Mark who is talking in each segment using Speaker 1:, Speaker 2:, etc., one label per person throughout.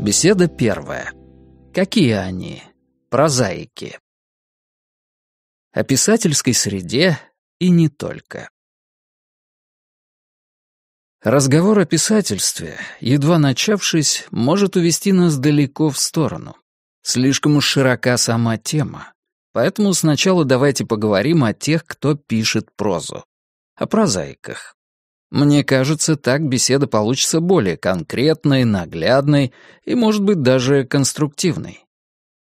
Speaker 1: Беседа первая. Какие они? Прозаики. О писательской среде и не только. Разговор о писательстве, едва начавшись, может увести нас далеко в сторону. Слишком уж широка сама тема. Поэтому сначала давайте поговорим о тех, кто пишет прозу. О прозаиках. Мне кажется, так беседа получится более конкретной, наглядной и, может быть, даже конструктивной.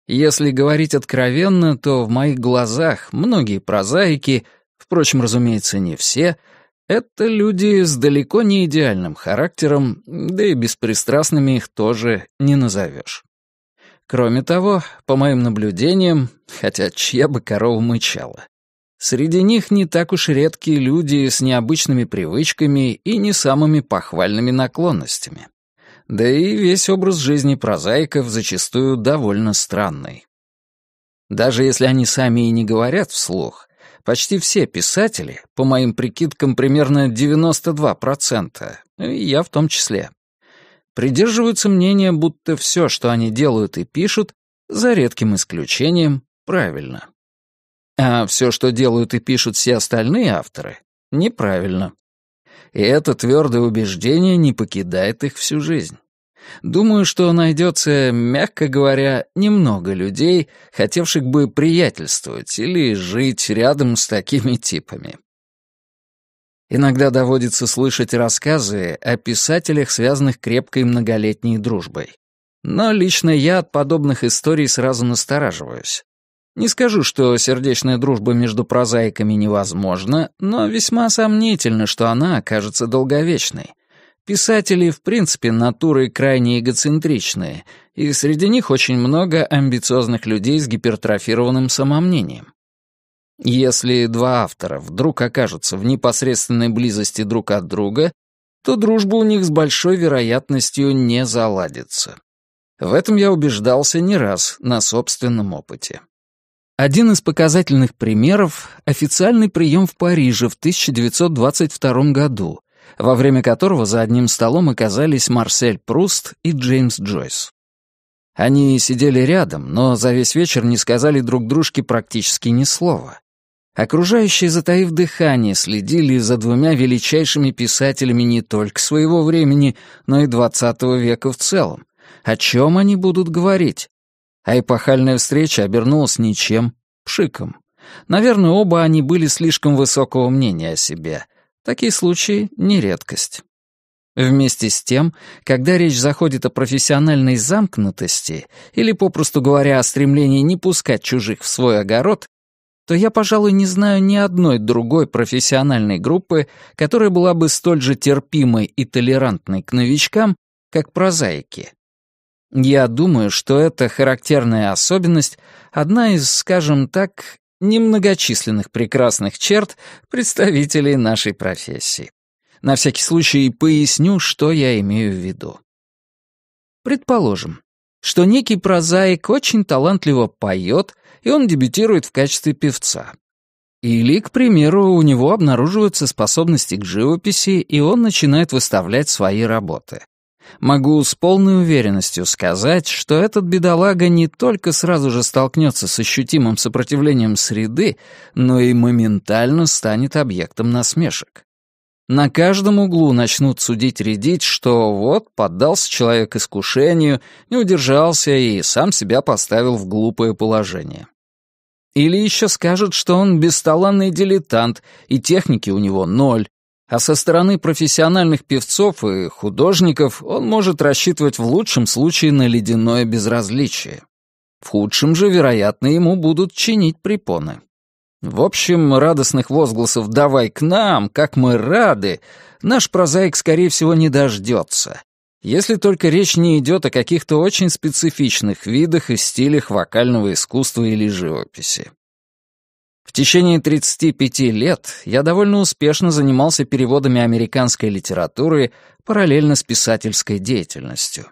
Speaker 1: Если говорить откровенно, то в моих глазах многие прозаики, впрочем, разумеется, не все — это люди с далеко не идеальным характером, да и беспристрастными их тоже не назовешь. Кроме того, по моим наблюдениям, хотя чья бы корова мычала, среди них не так уж редкие люди с необычными привычками и не самыми похвальными наклонностями. Да и весь образ жизни прозаиков зачастую довольно странный. Даже если они сами и не говорят вслух, Почти все писатели, по моим прикидкам, примерно 92%, и я в том числе, придерживаются мнения, будто все, что они делают и пишут, за редким исключением, правильно. А все, что делают и пишут все остальные авторы, неправильно. И это твердое убеждение не покидает их всю жизнь. Думаю, что найдется, мягко говоря, немного людей, хотевших бы приятельствовать или жить рядом с такими типами. Иногда доводится слышать рассказы о писателях, связанных крепкой многолетней дружбой. Но лично я от подобных историй сразу настораживаюсь. Не скажу, что сердечная дружба между прозаиками невозможна, но весьма сомнительно, что она окажется долговечной — Писатели, в принципе, натуры крайне эгоцентричные, и среди них очень много амбициозных людей с гипертрофированным самомнением. Если два автора вдруг окажутся в непосредственной близости друг от друга, то дружба у них с большой вероятностью не заладится. В этом я убеждался не раз на собственном опыте. Один из показательных примеров — официальный прием в Париже в 1922 году, во время которого за одним столом оказались Марсель Пруст и Джеймс Джойс. Они сидели рядом, но за весь вечер не сказали друг дружке практически ни слова. Окружающие, затаив дыхание, следили за двумя величайшими писателями не только своего времени, но и XX века в целом. О чем они будут говорить? А эпохальная встреча обернулась ничем, пшиком. Наверное, оба они были слишком высокого мнения о себе — Такие случаи не редкость. Вместе с тем, когда речь заходит о профессиональной замкнутости или, попросту говоря, о стремлении не пускать чужих в свой огород, то я, пожалуй, не знаю ни одной другой профессиональной группы, которая была бы столь же терпимой и толерантной к новичкам, как прозаики. Я думаю, что эта характерная особенность — одна из, скажем так, немногочисленных прекрасных черт представителей нашей профессии. На всякий случай поясню, что я имею в виду. Предположим, что некий прозаик очень талантливо поет, и он дебютирует в качестве певца. Или, к примеру, у него обнаруживаются способности к живописи, и он начинает выставлять свои работы. Могу с полной уверенностью сказать, что этот бедолага не только сразу же столкнется с ощутимым сопротивлением среды, но и моментально станет объектом насмешек. На каждом углу начнут судить-рядить, что вот поддался человек искушению, не удержался и сам себя поставил в глупое положение. Или еще скажут, что он бесталанный дилетант, и техники у него ноль, а со стороны профессиональных певцов и художников он может рассчитывать в лучшем случае на ледяное безразличие. В худшем же, вероятно, ему будут чинить препоны. В общем, радостных возгласов «давай к нам», «как мы рады» наш прозаик, скорее всего, не дождется, если только речь не идет о каких-то очень специфичных видах и стилях вокального искусства или живописи течение 35 лет я довольно успешно занимался переводами американской литературы параллельно с писательской деятельностью.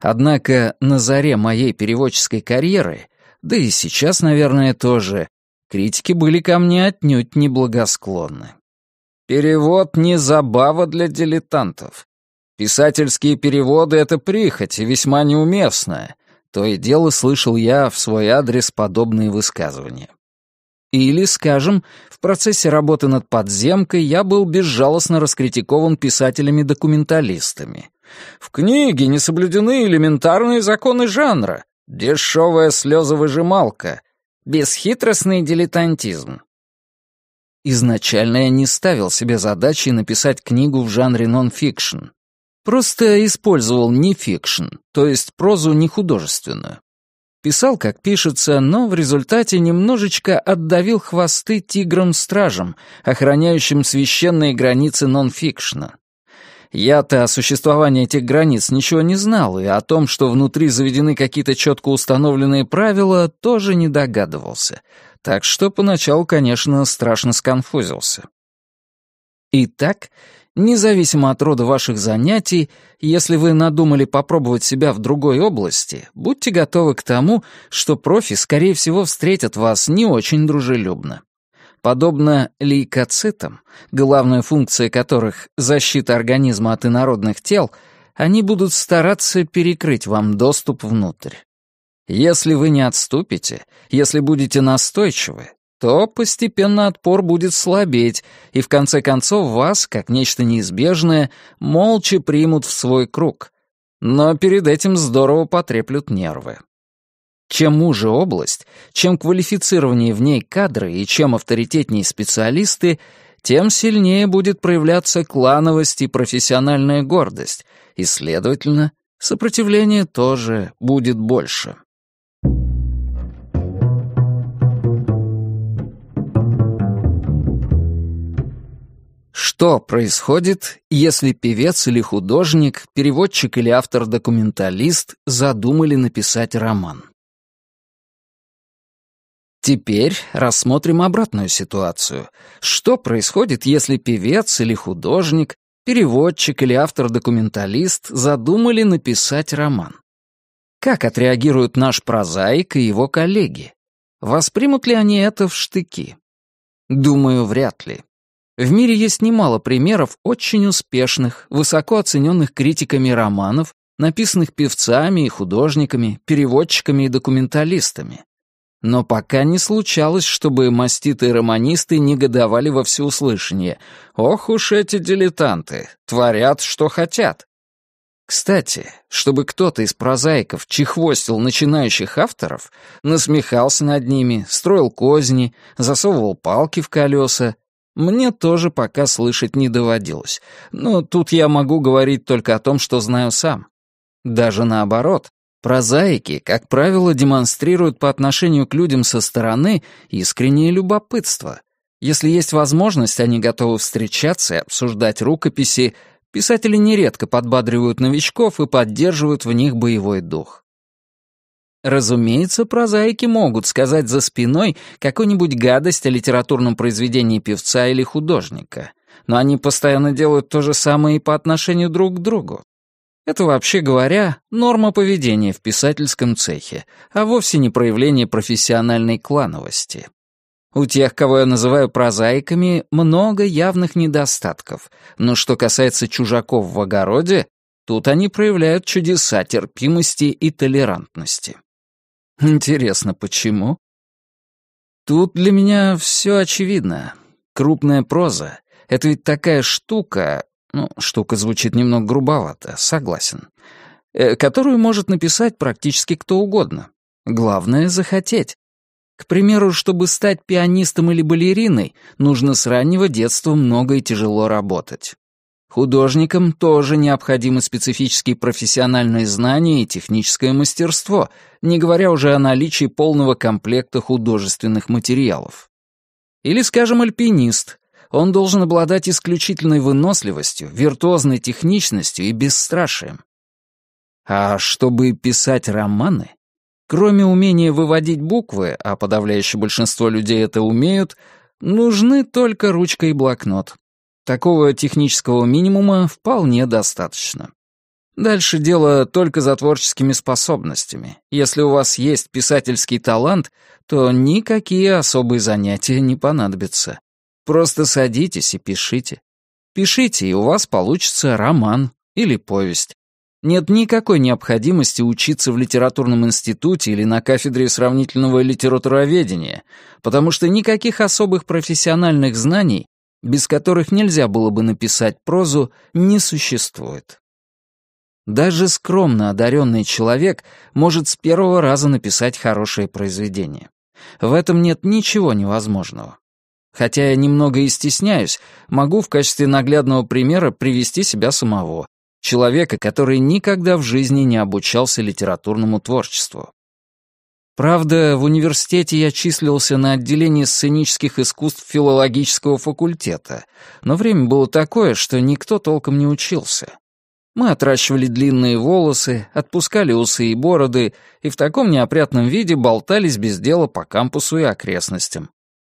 Speaker 1: Однако на заре моей переводческой карьеры, да и сейчас, наверное, тоже, критики были ко мне отнюдь неблагосклонны. Перевод не забава для дилетантов. Писательские переводы — это прихоть, и весьма неуместная. То и дело слышал я в свой адрес подобные высказывания. Или, скажем, в процессе работы над подземкой я был безжалостно раскритикован писателями-документалистами. В книге не соблюдены элементарные законы жанра, дешевая слезовыжималка, бесхитростный дилетантизм. Изначально я не ставил себе задачи написать книгу в жанре нон-фикшн. Просто использовал не фикшн, то есть прозу не художественную. Писал, как пишется, но в результате немножечко отдавил хвосты тиграм-стражам, охраняющим священные границы нонфикшна. Я-то о существовании этих границ ничего не знал, и о том, что внутри заведены какие-то четко установленные правила, тоже не догадывался. Так что поначалу, конечно, страшно сконфузился. Итак, независимо от рода ваших занятий, если вы надумали попробовать себя в другой области, будьте готовы к тому, что профи, скорее всего, встретят вас не очень дружелюбно. Подобно лейкоцитам, главная функция которых — защита организма от инородных тел, они будут стараться перекрыть вам доступ внутрь. Если вы не отступите, если будете настойчивы, то постепенно отпор будет слабеть, и в конце концов вас, как нечто неизбежное, молча примут в свой круг. Но перед этим здорово потреплют нервы. Чем уже область, чем квалифицированнее в ней кадры и чем авторитетнее специалисты, тем сильнее будет проявляться клановость и профессиональная гордость, и, следовательно, сопротивление тоже будет больше. Что происходит, если певец или художник, переводчик или автор-документалист задумали написать роман? Теперь рассмотрим обратную ситуацию. Что происходит, если певец или художник, переводчик или автор-документалист задумали написать роман? Как отреагируют наш прозаик и его коллеги? Воспримут ли они это в штыки? Думаю, вряд ли. В мире есть немало примеров очень успешных, высоко оцененных критиками романов, написанных певцами и художниками, переводчиками и документалистами. Но пока не случалось, чтобы маститые романисты негодовали во всеуслышание. Ох уж эти дилетанты, творят, что хотят. Кстати, чтобы кто-то из прозаиков чехвостил начинающих авторов, насмехался над ними, строил козни, засовывал палки в колеса, мне тоже пока слышать не доводилось, но тут я могу говорить только о том, что знаю сам. Даже наоборот, прозаики, как правило, демонстрируют по отношению к людям со стороны искреннее любопытство. Если есть возможность, они готовы встречаться и обсуждать рукописи, писатели нередко подбадривают новичков и поддерживают в них боевой дух. Разумеется, прозаики могут сказать за спиной какую-нибудь гадость о литературном произведении певца или художника, но они постоянно делают то же самое и по отношению друг к другу. Это, вообще говоря, норма поведения в писательском цехе, а вовсе не проявление профессиональной клановости. У тех, кого я называю прозаиками, много явных недостатков, но что касается чужаков в огороде, тут они проявляют чудеса терпимости и толерантности. Интересно, почему? Тут для меня все очевидно. Крупная проза — это ведь такая штука... Ну, штука звучит немного грубовато, согласен. Э, которую может написать практически кто угодно. Главное — захотеть. К примеру, чтобы стать пианистом или балериной, нужно с раннего детства много и тяжело работать. Художникам тоже необходимы специфические профессиональные знания и техническое мастерство, не говоря уже о наличии полного комплекта художественных материалов. Или, скажем, альпинист. Он должен обладать исключительной выносливостью, виртуозной техничностью и бесстрашием. А чтобы писать романы, кроме умения выводить буквы, а подавляющее большинство людей это умеют, нужны только ручка и блокнот. Такого технического минимума вполне достаточно. Дальше дело только за творческими способностями. Если у вас есть писательский талант, то никакие особые занятия не понадобятся. Просто садитесь и пишите. Пишите, и у вас получится роман или повесть. Нет никакой необходимости учиться в литературном институте или на кафедре сравнительного литературоведения, потому что никаких особых профессиональных знаний без которых нельзя было бы написать прозу, не существует. Даже скромно одаренный человек может с первого раза написать хорошее произведение. В этом нет ничего невозможного. Хотя я немного и стесняюсь, могу в качестве наглядного примера привести себя самого, человека, который никогда в жизни не обучался литературному творчеству. Правда, в университете я числился на отделении сценических искусств филологического факультета, но время было такое, что никто толком не учился. Мы отращивали длинные волосы, отпускали усы и бороды и в таком неопрятном виде болтались без дела по кампусу и окрестностям.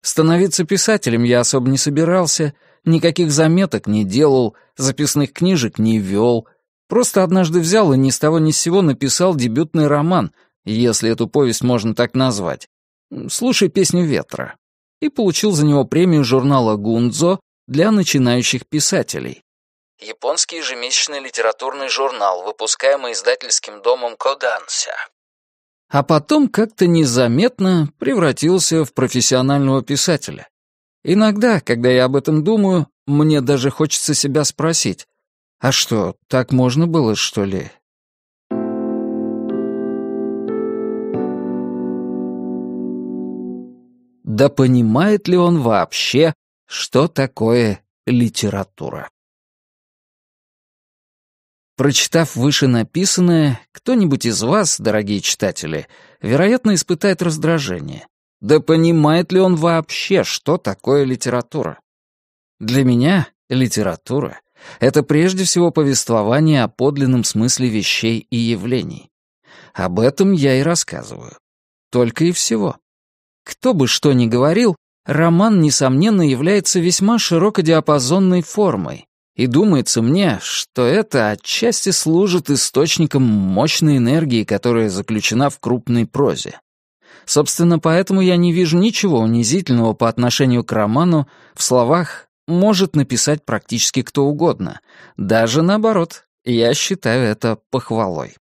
Speaker 1: Становиться писателем я особо не собирался, никаких заметок не делал, записных книжек не вел. Просто однажды взял и ни с того ни с сего написал дебютный роман — если эту повесть можно так назвать, «Слушай песню ветра» и получил за него премию журнала «Гунзо» для начинающих писателей. Японский ежемесячный литературный журнал, выпускаемый издательским домом Коданся. А потом как-то незаметно превратился в профессионального писателя. Иногда, когда я об этом думаю, мне даже хочется себя спросить, а что, так можно было, что ли? Да понимает ли он вообще, что такое литература? Прочитав выше написанное, кто-нибудь из вас, дорогие читатели, вероятно, испытает раздражение. Да понимает ли он вообще, что такое литература? Для меня литература — это прежде всего повествование о подлинном смысле вещей и явлений. Об этом я и рассказываю. Только и всего. Кто бы что ни говорил, роман, несомненно, является весьма широкодиапазонной формой, и думается мне, что это отчасти служит источником мощной энергии, которая заключена в крупной прозе. Собственно, поэтому я не вижу ничего унизительного по отношению к роману в словах «может написать практически кто угодно». Даже наоборот, я считаю это похвалой.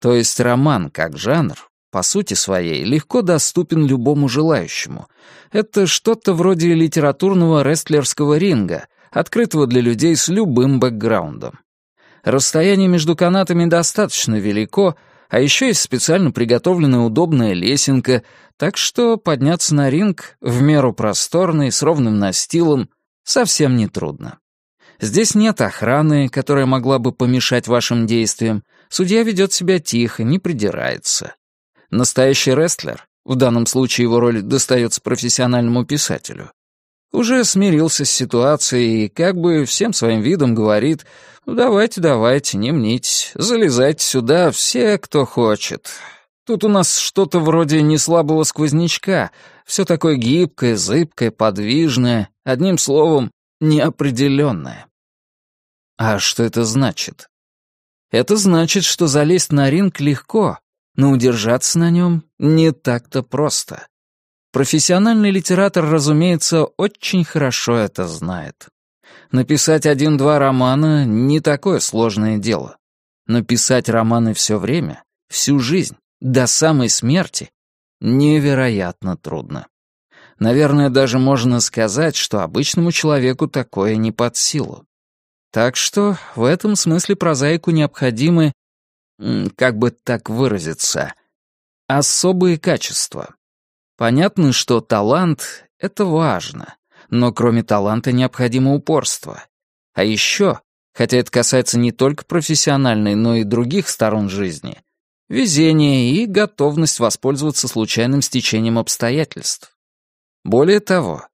Speaker 1: То есть роман как жанр по сути своей легко доступен любому желающему. Это что-то вроде литературного рестлерского ринга, открытого для людей с любым бэкграундом. Расстояние между канатами достаточно велико, а еще есть специально приготовленная удобная лесенка, так что подняться на ринг в меру просторный, с ровным настилом, совсем нетрудно. Здесь нет охраны, которая могла бы помешать вашим действиям. Судья ведет себя тихо, не придирается. Настоящий рестлер, в данном случае его роль достается профессиональному писателю, уже смирился с ситуацией и как бы всем своим видом говорит «Ну давайте, давайте, не мнитесь, залезайте сюда все, кто хочет». Тут у нас что-то вроде неслабого сквознячка, все такое гибкое, зыбкое, подвижное, одним словом, неопределенное. А что это значит? Это значит, что залезть на ринг легко, но удержаться на нем не так-то просто. Профессиональный литератор, разумеется, очень хорошо это знает. Написать один-два романа — не такое сложное дело. Но писать романы все время, всю жизнь, до самой смерти — невероятно трудно. Наверное, даже можно сказать, что обычному человеку такое не под силу. Так что в этом смысле прозаику необходимы как бы так выразиться, особые качества. Понятно, что талант — это важно, но кроме таланта необходимо упорство. А еще, хотя это касается не только профессиональной, но и других сторон жизни, везение и готовность воспользоваться случайным стечением обстоятельств. Более того,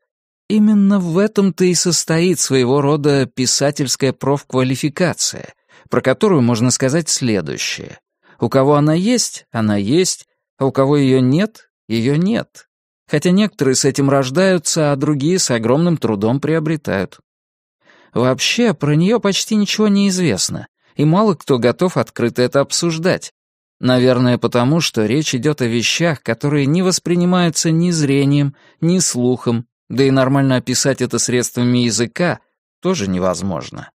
Speaker 1: именно в этом-то и состоит своего рода писательская профквалификация — про которую можно сказать следующее. У кого она есть, она есть, а у кого ее нет, ее нет. Хотя некоторые с этим рождаются, а другие с огромным трудом приобретают. Вообще, про нее почти ничего не известно, и мало кто готов открыто это обсуждать. Наверное, потому что речь идет о вещах, которые не воспринимаются ни зрением, ни слухом, да и нормально описать это средствами языка тоже невозможно.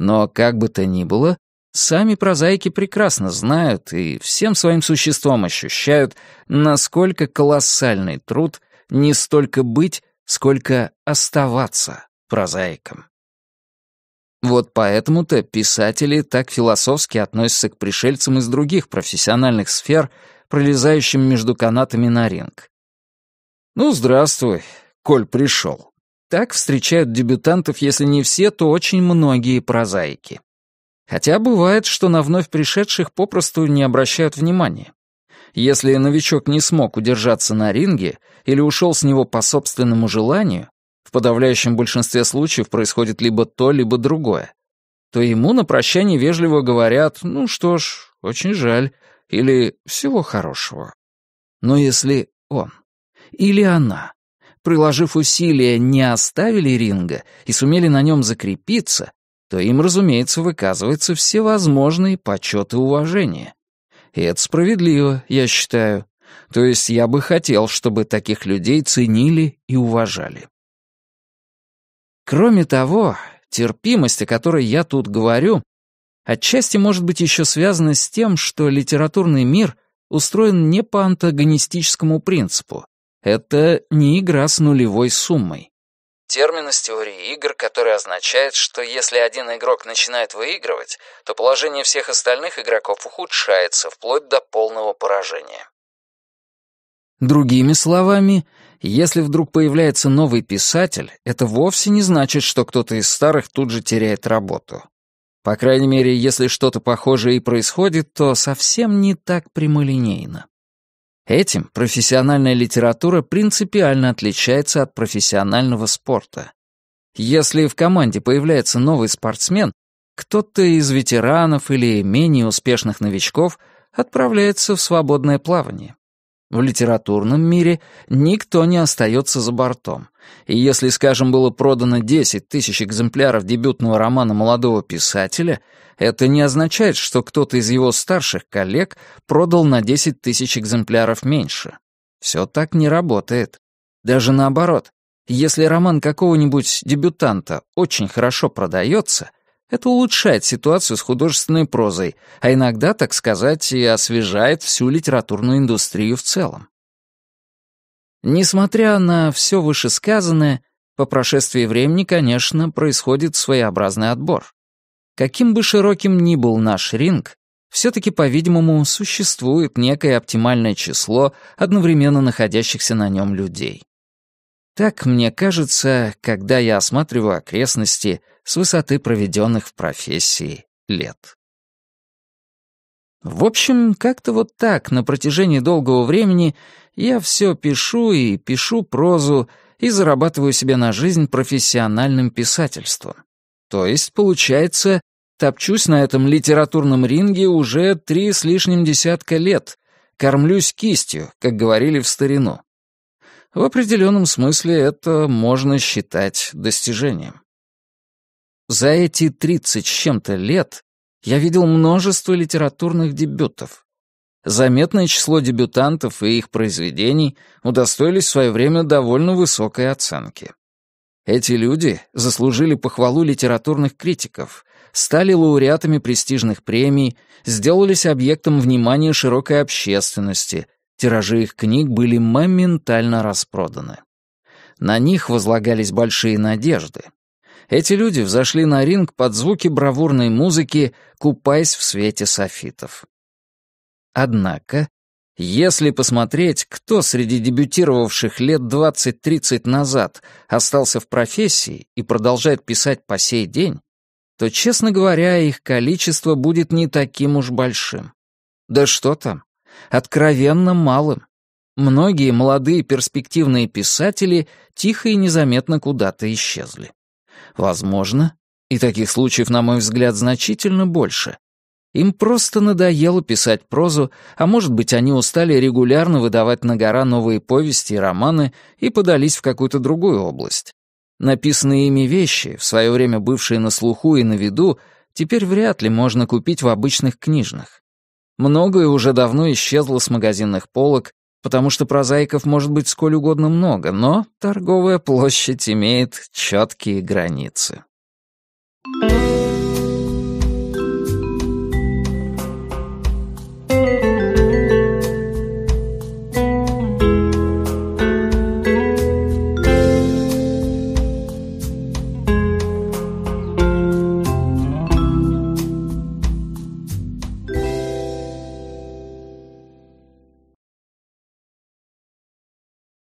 Speaker 1: Но как бы то ни было, сами прозаики прекрасно знают и всем своим существом ощущают, насколько колоссальный труд не столько быть, сколько оставаться прозаиком. Вот поэтому-то писатели так философски относятся к пришельцам из других профессиональных сфер, пролезающим между канатами на ринг. «Ну, здравствуй, коль пришел». Так встречают дебютантов, если не все, то очень многие прозаики. Хотя бывает, что на вновь пришедших попросту не обращают внимания. Если новичок не смог удержаться на ринге или ушел с него по собственному желанию, в подавляющем большинстве случаев происходит либо то, либо другое, то ему на прощание вежливо говорят «ну что ж, очень жаль» или «всего хорошего». Но если он или она приложив усилия, не оставили ринга и сумели на нем закрепиться, то им, разумеется, выказывается всевозможный почет и уважение. И это справедливо, я считаю. То есть я бы хотел, чтобы таких людей ценили и уважали. Кроме того, терпимость, о которой я тут говорю, отчасти может быть еще связана с тем, что литературный мир устроен не по антагонистическому принципу, это не игра с нулевой суммой. Термин из теории игр, который означает, что если один игрок начинает выигрывать, то положение всех остальных игроков ухудшается вплоть до полного поражения. Другими словами, если вдруг появляется новый писатель, это вовсе не значит, что кто-то из старых тут же теряет работу. По крайней мере, если что-то похожее и происходит, то совсем не так прямолинейно. Этим профессиональная литература принципиально отличается от профессионального спорта. Если в команде появляется новый спортсмен, кто-то из ветеранов или менее успешных новичков отправляется в свободное плавание. В литературном мире никто не остается за бортом. И если, скажем, было продано 10 тысяч экземпляров дебютного романа молодого писателя, это не означает, что кто-то из его старших коллег продал на 10 тысяч экземпляров меньше. Все так не работает. Даже наоборот, если роман какого-нибудь дебютанта очень хорошо продается — это улучшает ситуацию с художественной прозой, а иногда, так сказать, и освежает всю литературную индустрию в целом. Несмотря на все вышесказанное, по прошествии времени, конечно, происходит своеобразный отбор. Каким бы широким ни был наш ринг, все-таки, по-видимому, существует некое оптимальное число одновременно находящихся на нем людей. Так мне кажется, когда я осматриваю окрестности с высоты проведенных в профессии лет. В общем, как-то вот так на протяжении долгого времени я все пишу и пишу прозу, и зарабатываю себе на жизнь профессиональным писательством. То есть, получается, топчусь на этом литературном ринге уже три с лишним десятка лет, кормлюсь кистью, как говорили в старину. В определенном смысле это можно считать достижением. За эти 30 с чем-то лет я видел множество литературных дебютов. Заметное число дебютантов и их произведений удостоились в свое время довольно высокой оценки. Эти люди заслужили похвалу литературных критиков, стали лауреатами престижных премий, сделались объектом внимания широкой общественности — Тиражи их книг были моментально распроданы. На них возлагались большие надежды. Эти люди взошли на ринг под звуки бравурной музыки, купаясь в свете софитов. Однако, если посмотреть, кто среди дебютировавших лет 20-30 назад остался в профессии и продолжает писать по сей день, то, честно говоря, их количество будет не таким уж большим. Да что там, Откровенно малым. Многие молодые перспективные писатели тихо и незаметно куда-то исчезли. Возможно, и таких случаев, на мой взгляд, значительно больше. Им просто надоело писать прозу, а может быть, они устали регулярно выдавать на гора новые повести и романы и подались в какую-то другую область. Написанные ими вещи, в свое время бывшие на слуху и на виду, теперь вряд ли можно купить в обычных книжных. Многое уже давно исчезло с магазинных полок, потому что прозаиков может быть сколь угодно много, но торговая площадь имеет четкие границы. Thank you.